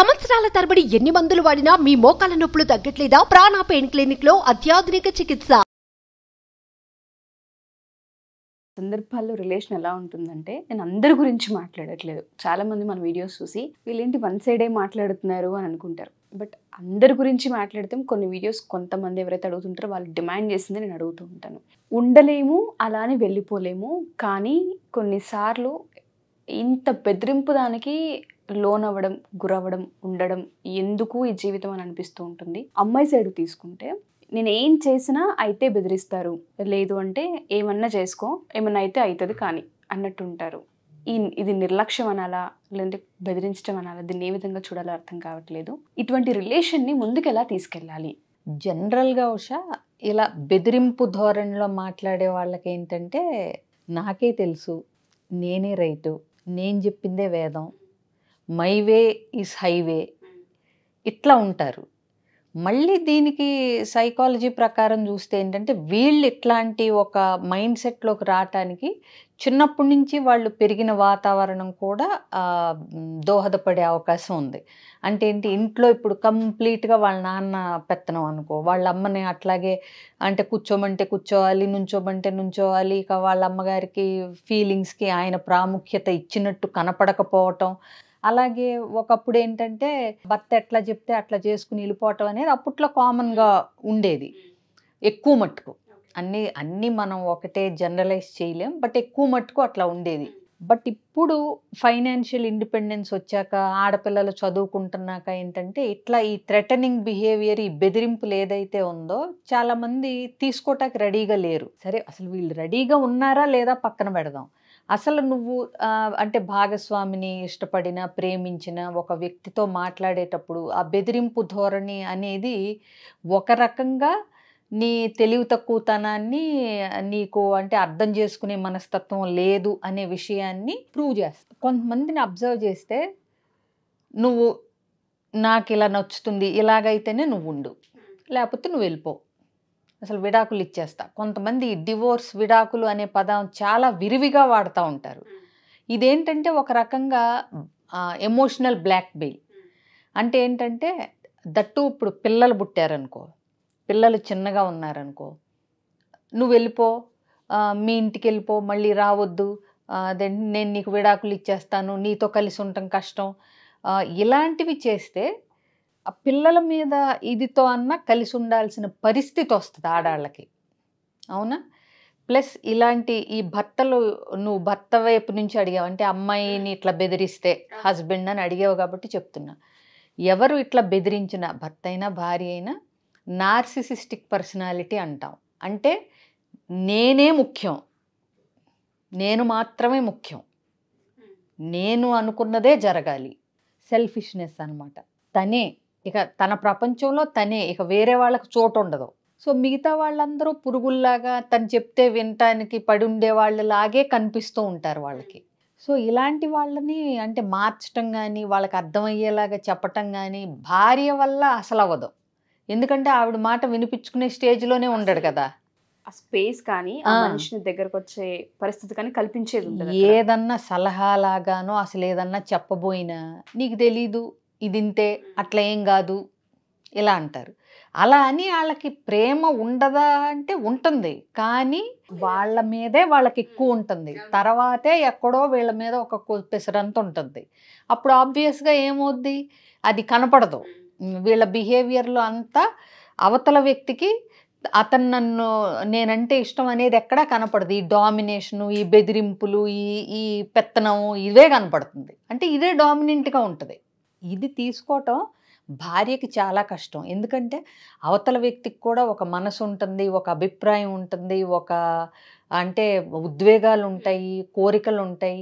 సంవత్సరాల తరబడి ఎన్ని మందులు వాడినా మీ మోకాల నొప్పులు తగ్గట్లేదా ప్రాణ పెయిన్ క్లినిక్ లో అత్యాధునిక చికిత్స సందర్భాల్లో రిలేషన్ ఎలా ఉంటుందంటే నేను అందరి గురించి మాట్లాడట్లేదు చాలామంది మన వీడియోస్ చూసి వీళ్ళేంటి వన్ సైడే మాట్లాడుతున్నారు అని అనుకుంటారు బట్ అందరి గురించి మాట్లాడితే కొన్ని వీడియోస్ కొంతమంది ఎవరైతే అడుగుతుంటారో వాళ్ళు డిమాండ్ చేసింది నేను అడుగుతూ ఉంటాను ఉండలేము అలానే వెళ్ళిపోలేము కానీ కొన్నిసార్లు ఇంత బెదిరింపు దానికి లోన్ అవ్వడం గురవ్వడం ఉండడం ఎందుకు ఈ జీవితం అని అనిపిస్తూ ఉంటుంది అమ్మాయి సైడ్ తీసుకుంటే నేను ఏం చేసినా అయితే బెదిరిస్తారు లేదు అంటే ఏమన్నా చేసుకో ఏమన్నా అయితే అవుతుంది కానీ అన్నట్టు ఉంటారు ఈ ఇది నిర్లక్ష్యం అనాలా లేదంటే బెదిరించడం అనాలా దీన్ని ఏ విధంగా చూడాలో అర్థం కావట్లేదు ఇటువంటి రిలేషన్ని ముందుకు ఎలా తీసుకెళ్ళాలి జనరల్గా ఉషా ఇలా బెదిరింపు ధోరణిలో మాట్లాడే వాళ్ళకి ఏంటంటే నాకే తెలుసు నేనే రైతు నేను చెప్పిందే వేదం మై వే ఈజ్ హైవే ఇట్లా ఉంటారు మళ్ళీ దీనికి సైకాలజీ ప్రకారం చూస్తే ఏంటంటే వీళ్ళు ఇట్లాంటి ఒక మైండ్ సెట్లోకి రావటానికి చిన్నప్పటి నుంచి వాళ్ళు పెరిగిన వాతావరణం కూడా దోహదపడే అవకాశం ఉంది అంటే ఏంటి ఇంట్లో ఇప్పుడు కంప్లీట్గా వాళ్ళ నాన్న పెత్తనం అనుకో వాళ్ళ అమ్మని అట్లాగే అంటే కూర్చోమంటే కూర్చోవాలి నుంచోమంటే నుంచోవాలి ఇక వాళ్ళ అమ్మగారికి ఫీలింగ్స్కి ఆయన ప్రాముఖ్యత ఇచ్చినట్టు కనపడకపోవటం అలాగే ఒకప్పుడు ఏంటంటే భర్త ఎట్లా చెప్తే అట్లా చేసుకుని వెళ్ళిపోవటం అనేది అప్పట్లో కామన్గా ఉండేది ఎక్కువ మట్టుకు అన్నీ అన్నీ మనం ఒకటే జనరలైజ్ చేయలేం బట్ ఎక్కువ మట్టుకు అట్లా ఉండేది బట్ ఇప్పుడు ఫైనాన్షియల్ ఇండిపెండెన్స్ వచ్చాక ఆడపిల్లలు చదువుకుంటున్నాక ఏంటంటే ఇట్లా ఈ థ్రెటనింగ్ బిహేవియర్ ఈ బెదిరింపులు ఏదైతే ఉందో చాలామంది తీసుకోవటానికి రెడీగా లేరు సరే అసలు వీళ్ళు రెడీగా ఉన్నారా లేదా పక్కన పెడదాం అసలు నువ్వు అంటే భాగస్వామిని ఇష్టపడిన ప్రేమించిన ఒక వ్యక్తితో మాట్లాడేటప్పుడు ఆ బెదిరింపు ధోరణి అనేది ఒక రకంగా నీ తెలివి తక్కువతనాన్ని నీకు అంటే అర్థం చేసుకునే మనస్తత్వం లేదు అనే విషయాన్ని ప్రూవ్ చేస్తా కొంతమందిని అబ్జర్వ్ చేస్తే నువ్వు నాకు ఇలా నచ్చుతుంది ఇలాగైతేనే నువ్వు ఉండు లేకపోతే నువ్వు వెళ్ళిపోవు అసలు విడాకులు ఇచ్చేస్తా కొంతమంది డివోర్స్ విడాకులు అనే పదం చాలా విరివిగా వాడుతూ ఉంటారు ఇదేంటంటే ఒక రకంగా ఎమోషనల్ బ్లాక్ బెయిల్ అంటే ఏంటంటే దట్టు ఇప్పుడు పిల్లలు పుట్టారనుకో పిల్లలు చిన్నగా ఉన్నారనుకో నువ్వు వెళ్ళిపో మీ ఇంటికి వెళ్ళిపో మళ్ళీ రావద్దు దెన్ నేను నీకు విడాకులు ఇచ్చేస్తాను నీతో కలిసి ఉండటం కష్టం ఇలాంటివి చేస్తే ఆ పిల్లల మీద ఇదితో అన్నా కలిసి ఉండాల్సిన పరిస్థితి వస్తుంది ఆడాళ్ళకి అవునా ప్లస్ ఇలాంటి ఈ భర్తలు నువ్వు భర్త వైపు నుంచి అడిగావు అంటే అమ్మాయిని ఇట్లా బెదిరిస్తే హస్బెండ్ అని అడిగావు కాబట్టి చెప్తున్నా ఎవరు ఇట్లా బెదిరించిన భర్త అయినా భార్య అయినా నార్సిసిస్టిక్ పర్సనాలిటీ అంటాం అంటే నేనే ముఖ్యం నేను మాత్రమే ముఖ్యం నేను అనుకున్నదే జరగాలి సెల్ఫిష్నెస్ అనమాట తనే ఇక తన ప్రపంచంలో తనే ఇక వేరే వాళ్ళకు చోటు ఉండదు సో మిగతా వాళ్ళందరూ పురుగుల్లాగా తను చెప్తే వినటానికి పడి ఉండే వాళ్ళలాగే కనిపిస్తూ ఉంటారు వాళ్ళకి సో ఇలాంటి వాళ్ళని అంటే మార్చటం కానీ వాళ్ళకి అర్థమయ్యేలాగా చెప్పటం కానీ భార్య వల్ల అసలు అవ్వదు ఎందుకంటే ఆవిడ మాట వినిపించుకునే స్టేజ్లోనే ఉండడు కదా ఆ స్పేస్ కానీ ఆ మనిషిని దగ్గరకు వచ్చే పరిస్థితి కానీ కల్పించేది ఏదన్నా సలహాలాగానో అసలు ఏదన్నా చెప్పబోయినా నీకు తెలీదు ఇదింతే అట్లా ఏం కాదు ఇలా అంటారు అలా అని వాళ్ళకి ప్రేమ ఉండదా అంటే ఉంటుంది కానీ వాళ్ళ మీదే వాళ్ళకి ఎక్కువ ఉంటుంది తర్వాతే ఎక్కడో వీళ్ళ మీద ఒక పెసరంత ఉంటుంది అప్పుడు ఆబ్వియస్గా ఏమవుద్ది అది కనపడదు వీళ్ళ బిహేవియర్లో అంతా అవతల వ్యక్తికి అతను నన్ను నేనంటే ఇష్టం అనేది ఎక్కడా కనపడదు ఈ డామినేషను ఈ బెదిరింపులు ఈ ఈ పెత్తనం ఇవే కనపడుతుంది అంటే ఇదే డామినెంట్గా ఉంటుంది ఇది తీసుకోవటం భార్యకి చాలా కష్టం ఎందుకంటే అవతల వ్యక్తికి కూడా ఒక మనసు ఉంటుంది ఒక అభిప్రాయం ఉంటుంది ఒక అంటే ఉద్వేగాలు ఉంటాయి కోరికలు ఉంటాయి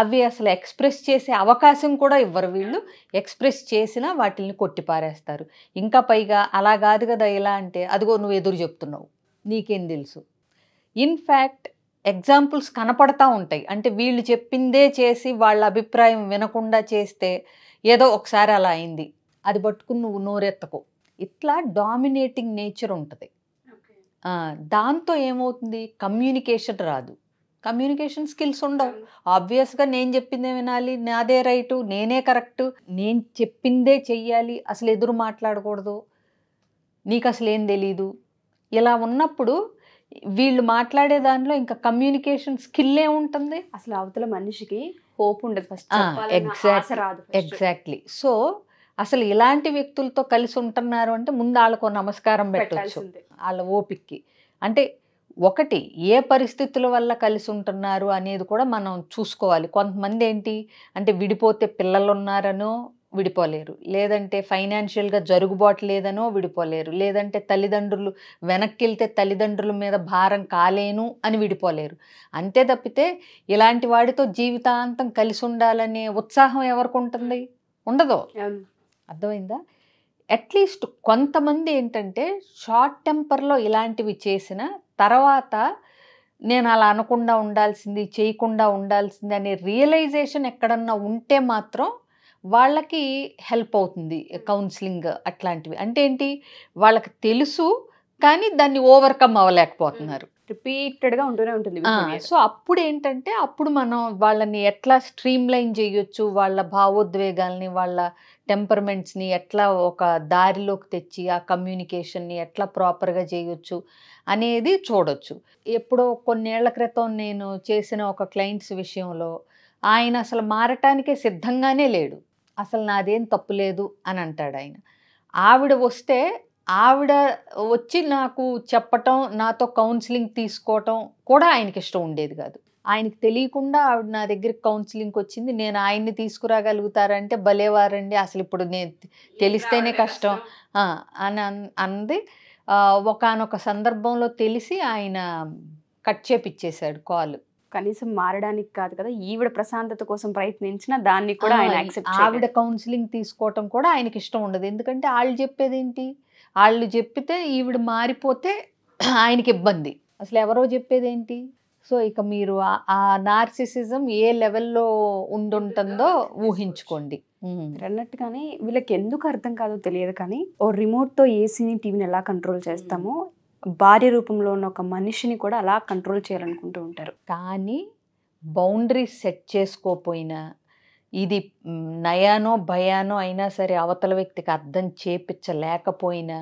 అవి అసలు ఎక్స్ప్రెస్ చేసే అవకాశం కూడా ఇవ్వరు వీళ్ళు ఎక్స్ప్రెస్ చేసినా వాటిని కొట్టిపారేస్తారు ఇంకా పైగా అలా కాదు కదా ఎలా అంటే అదిగో నువ్వు ఎదురు చెప్తున్నావు నీకేం తెలుసు ఇన్ఫ్యాక్ట్ ఎగ్జాంపుల్స్ కనపడతా ఉంటాయి అంటే వీళ్ళు చెప్పిందే చేసి వాళ్ళ అభిప్రాయం వినకుండా చేస్తే ఏదో ఒకసారి అలా అయింది అది పట్టుకుని నువ్వు నోరెత్తకు ఇట్లా డామినేటింగ్ నేచర్ ఉంటుంది దాంతో ఏమవుతుంది కమ్యూనికేషన్ రాదు కమ్యూనికేషన్ స్కిల్స్ ఉండవు ఆబ్వియస్గా నేను చెప్పిందే వినాలి నాదే రైటు నేనే కరెక్ట్ నేను చెప్పిందే చెయ్యాలి అసలు ఎదురు మాట్లాడకూడదు నీకు అసలు ఏం తెలీదు ఇలా ఉన్నప్పుడు వీళ్ళు మాట్లాడే దానిలో ఇంకా కమ్యూనికేషన్ స్కిల్ ఏ ఉంటుంది అసలు అవతల మనిషికి హోప్ ఉండదు ఫస్ట్ ఎగ్జాక్ట్ ఎగ్జాక్ట్లీ సో అసలు ఇలాంటి వ్యక్తులతో కలిసి ఉంటున్నారు అంటే ముందు వాళ్ళకు నమస్కారం పెట్టచ్చు వాళ్ళ ఓపిక్కి అంటే ఒకటి ఏ పరిస్థితుల వల్ల కలిసి ఉంటున్నారు అనేది కూడా మనం చూసుకోవాలి కొంతమంది ఏంటి అంటే విడిపోతే పిల్లలు ఉన్నారనో విడిపోలేరు లేదంటే ఫైనాన్షియల్గా జరుగుబాటు లేదనో విడిపోలేరు లేదంటే తల్లిదండ్రులు వెనక్కి వెళ్తే తల్లిదండ్రుల మీద భారం కాలేను అని విడిపోలేరు అంతే తప్పితే ఇలాంటి వాడితో జీవితాంతం కలిసి ఉండాలనే ఉత్సాహం ఎవరికి ఉంటుంది ఉండదు అర్థమైందా అట్లీస్ట్ కొంతమంది ఏంటంటే షార్ట్ టెంపర్లో ఇలాంటివి చేసిన తర్వాత నేను అలా అనకుండా ఉండాల్సింది చేయకుండా ఉండాల్సింది అనే రియలైజేషన్ ఎక్కడన్నా ఉంటే మాత్రం వాళ్ళకి హెల్ప్ అవుతుంది కౌన్సిలింగ్ అట్లాంటివి అంటే ఏంటి వాళ్ళకి తెలుసు కానీ దాన్ని ఓవర్కమ్ అవ్వలేకపోతున్నారు రిపీటెడ్గా ఉంటూనే ఉంటుంది సో అప్పుడు ఏంటంటే అప్పుడు మనం వాళ్ళని ఎట్లా స్ట్రీమ్ లైన్ చేయొచ్చు వాళ్ళ భావోద్వేగాల్ని వాళ్ళ టెంపర్మెంట్స్ని ఎట్లా ఒక దారిలోకి తెచ్చి ఆ కమ్యూనికేషన్ని ఎట్లా ప్రాపర్గా చేయొచ్చు అనేది చూడొచ్చు ఎప్పుడో కొన్నేళ్ల క్రితం నేను చేసిన ఒక క్లయింట్స్ విషయంలో ఆయన అసలు మారటానికే సిద్ధంగానే లేడు అసలు నాదేం తప్పు లేదు అని అంటాడు ఆయన ఆవిడ వస్తే ఆవిడ వచ్చి నాకు చెప్పటం నాతో కౌన్సిలింగ్ తీసుకోవటం కూడా ఆయనకి ఇష్టం ఉండేది కాదు ఆయనకి తెలియకుండా ఆవిడ నా దగ్గర కౌన్సిలింగ్కి వచ్చింది నేను ఆయన్ని తీసుకురాగలుగుతారంటే భలేవారండి అసలు ఇప్పుడు నేను తెలిస్తేనే కష్టం అని అంది ఒకనొక సందర్భంలో తెలిసి ఆయన కట్ చేపిచ్చేశాడు కాలు కనీసం మారడానికి కాదు కదా ఈవిడ ప్రశాంతత కోసం ప్రయత్నించిన దాన్ని కూడా ఆయన యాక్సెప్ట్ ఆవిడ కౌన్సిలింగ్ తీసుకోవటం కూడా ఆయనకి ఇష్టం ఉండదు ఎందుకంటే వాళ్ళు చెప్పేది ఏంటి వాళ్ళు చెప్పితే ఈవిడ మారిపోతే ఆయనకి ఇబ్బంది అసలు ఎవరో చెప్పేది ఏంటి సో ఇక మీరు ఆ నార్సిసిజం ఏ లెవెల్లో ఉండుంటుందో ఊహించుకోండి అన్నట్టుగానే కానీ వీళ్ళకి ఎందుకు అర్థం కాదో తెలియదు కానీ ఓ రిమోట్తో ఏసీని టీవీని ఎలా కంట్రోల్ చేస్తామో భార్య రూపంలో ఉన్న ఒక మనిషిని కూడా అలా కంట్రోల్ చేయాలనుకుంటూ ఉంటారు కానీ బౌండరీ సెట్ చేసుకోపోయినా ఇది నయానో భయానో అయినా సరే అవతల వ్యక్తికి అర్థం చేపించలేకపోయినా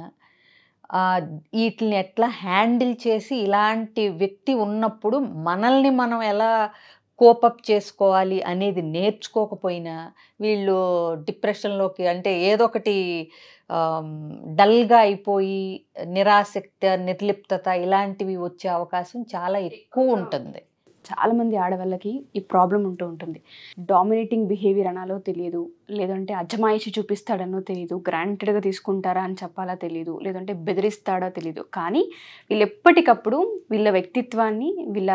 వీటిని ఎట్లా హ్యాండిల్ చేసి ఇలాంటి వ్యక్తి ఉన్నప్పుడు మనల్ని మనం ఎలా కోపప్ చేసుకోవాలి అనేది నేర్చుకోకపోయినా వీళ్ళు డిప్రెషన్లోకి అంటే ఏదో ఒకటి డల్గా అయిపోయి నిరాసక్త నిర్లిప్తత ఇలాంటివి వచ్చే అవకాశం చాలా ఎక్కువ ఉంటుంది చాలామంది ఆడవాళ్ళకి ఈ ప్రాబ్లం ఉంటూ ఉంటుంది డామినేటింగ్ బిహేవియర్ అనాలో తెలియదు లేదంటే అజమాయిషి చూపిస్తాడనో తెలియదు గ్రాంటెడ్గా తీసుకుంటారా అని చెప్పాలా తెలియదు లేదంటే బెదిరిస్తాడో తెలియదు కానీ వీళ్ళు ఎప్పటికప్పుడు వీళ్ళ వ్యక్తిత్వాన్ని వీళ్ళ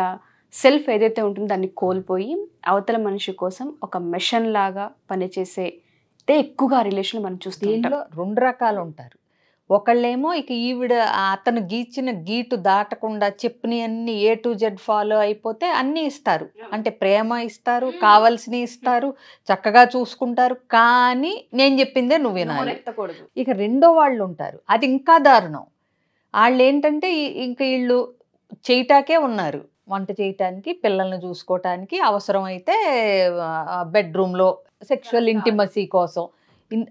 సెల్ఫ్ ఏదైతే ఉంటుందో దాన్ని కోల్పోయి అవతల మనిషి కోసం ఒక మెషన్ లాగా పనిచేసే ఎక్కువగా రిలేషన్ మనం చూస్తే రెండు రకాలు ఉంటారు ఒకళ్ళేమో ఇక ఈవిడ అతను గీచిన గీటు దాటకుండా చెప్పుని అన్ని ఏ టు జెడ్ ఫాలో అయిపోతే అన్నీ ఇస్తారు అంటే ప్రేమ ఇస్తారు కావలసినవి ఇస్తారు చక్కగా చూసుకుంటారు కానీ నేను చెప్పిందే నువ్వు వినాలి ఇక రెండో వాళ్ళు ఉంటారు అది ఇంకా దారుణం వాళ్ళు ఏంటంటే ఇంక వీళ్ళు చేయటాకే ఉన్నారు వంట చేయటానికి పిల్లల్ని చూసుకోవటానికి అవసరమైతే బెడ్రూమ్లో సెక్షువల్ ఇంటిమసీ కోసం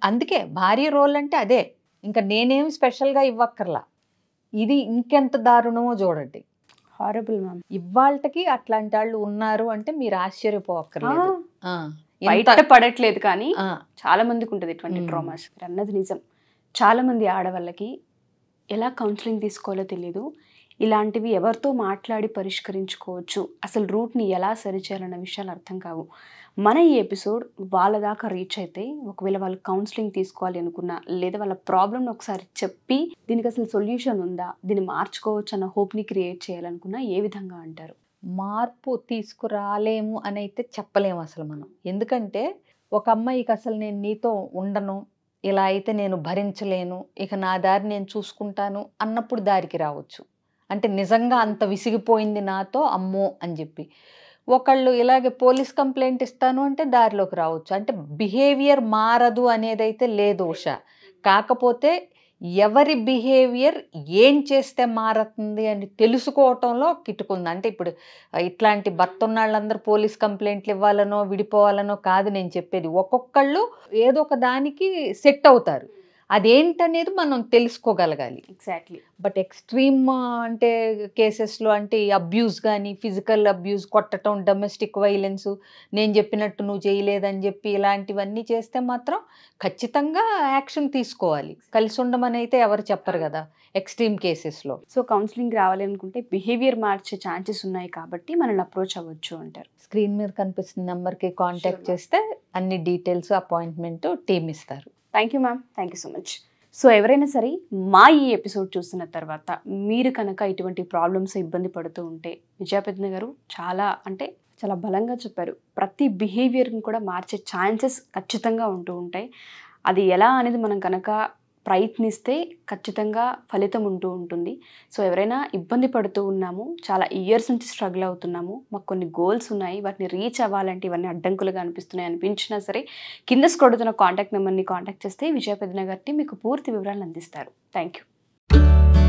అందుకే భార్య రోల్ అంటే అదే ఇంకా నేనేం స్పెషల్గా ఇవ్వక్కర్లా ఇది ఇంకెంత దారుణమో చూడండి హారబుల్ మ్యామ్ ఇవాళకి అట్లాంటి వాళ్ళు ఉన్నారు అంటే మీరు ఆశ్చర్యపోక్కర్లేదు పడట్లేదు కానీ చాలా మందికి ఉంటుంది ఇటువంటి డ్రామాస్ అన్నది నిజం చాలా మంది ఆడవాళ్ళకి ఎలా కౌన్సిలింగ్ తీసుకోవాలో తెలియదు ఇలాంటివి ఎవరితో మాట్లాడి పరిష్కరించుకోవచ్చు అసలు రూట్ని ఎలా సరిచేయాలన్న విషయాలు అర్థం కావు మన ఈ ఎపిసోడ్ వాళ్ళ దాకా రీచ్ అయితే ఒకవేళ వాళ్ళు కౌన్సిలింగ్ తీసుకోవాలి అనుకున్నా లేదా వాళ్ళ ప్రాబ్లమ్ని ఒకసారి చెప్పి దీనికి అసలు సొల్యూషన్ ఉందా దీన్ని మార్చుకోవచ్చు అన్న హోప్ని క్రియేట్ చేయాలనుకున్నా ఏ విధంగా అంటారు మార్పు తీసుకురాలేము అని అయితే చెప్పలేము అసలు మనం ఎందుకంటే ఒక అమ్మాయికి అసలు నేను నీతో ఉండను ఇలా అయితే నేను భరించలేను ఇక నా దారి నేను చూసుకుంటాను అన్నప్పుడు దారికి రావచ్చు అంటే నిజంగా అంత విసిగిపోయింది నాతో అమ్మో అని చెప్పి ఒకళ్ళు ఇలాగే పోలీస్ కంప్లైంట్ ఇస్తాను అంటే దారిలోకి రావచ్చు అంటే బిహేవియర్ మారదు అనేదైతే లేదు ఉష కాకపోతే ఎవరి బిహేవియర్ ఏం చేస్తే మారుతుంది అని తెలుసుకోవటంలో కిట్టుకుంది అంటే ఇప్పుడు ఇట్లాంటి భర్త వాళ్ళందరూ పోలీస్ కంప్లైంట్లు ఇవ్వాలనో విడిపోవాలనో కాదు నేను చెప్పేది ఒక్కొక్కళ్ళు ఏదో ఒక దానికి సెట్ అవుతారు అదేంటనేది మనం తెలుసుకోగలగాలి ఎగ్జాక్ట్లీ బట్ ఎక్స్ట్రీమ్ అంటే కేసెస్లో అంటే అబ్యూస్ కానీ ఫిజికల్ అబ్యూస్ కొట్టడం డొమెస్టిక్ వైలెన్స్ నేను చెప్పినట్టు నువ్వు చేయలేదని చెప్పి ఇలాంటివన్నీ చేస్తే మాత్రం ఖచ్చితంగా యాక్షన్ తీసుకోవాలి కలిసి ఉండమని అయితే ఎవరు చెప్పరు కదా ఎక్స్ట్రీమ్ కేసెస్లో సో కౌన్సిలింగ్ రావాలి అనుకుంటే బిహేవియర్ మార్చే ఛాన్సెస్ ఉన్నాయి కాబట్టి మనల్ని అప్రోచ్ అవ్వచ్చు అంటారు స్క్రీన్ మీద కనిపిస్తున్న నెంబర్కి కాంటాక్ట్ చేస్తే అన్ని డీటెయిల్స్ అపాయింట్మెంట్ టీమ్ ఇస్తారు thank you ma'am thank you so much so ఎవరైనా సరే మా ఈ ఎపిసోడ్ చూసిన తర్వాత మీరు కనుక ఇటువంటి ప్రాబ్లమ్స్ ఇబ్బంది పడుతూ ఉంటే విజయపెద్న గారు చాలా అంటే చాలా బలంగా చెప్పారు ప్రతి బిహేవియర్ని కూడా మార్చే ఛాన్సెస్ ఖచ్చితంగా ఉంటూ ఉంటాయి అది ఎలా అనేది మనం కనుక ప్రయత్నిస్తే ఖచ్చితంగా ఫలితం ఉంటూ ఉంటుంది సో ఎవరైనా ఇబ్బంది పడుతూ ఉన్నాము చాలా ఇయర్స్ నుంచి స్ట్రగుల్ అవుతున్నాము మాకు కొన్ని గోల్స్ ఉన్నాయి వాటిని రీచ్ అవ్వాలంటే ఇవన్నీ అడ్డంకులుగా అనిపిస్తున్నాయి అనిపించినా సరే కింద కొడుతున్న కాంటాక్ట్ నెంబర్ని కాంటాక్ట్ చేస్తే విజయ మీకు పూర్తి వివరాలు అందిస్తారు థ్యాంక్ యూ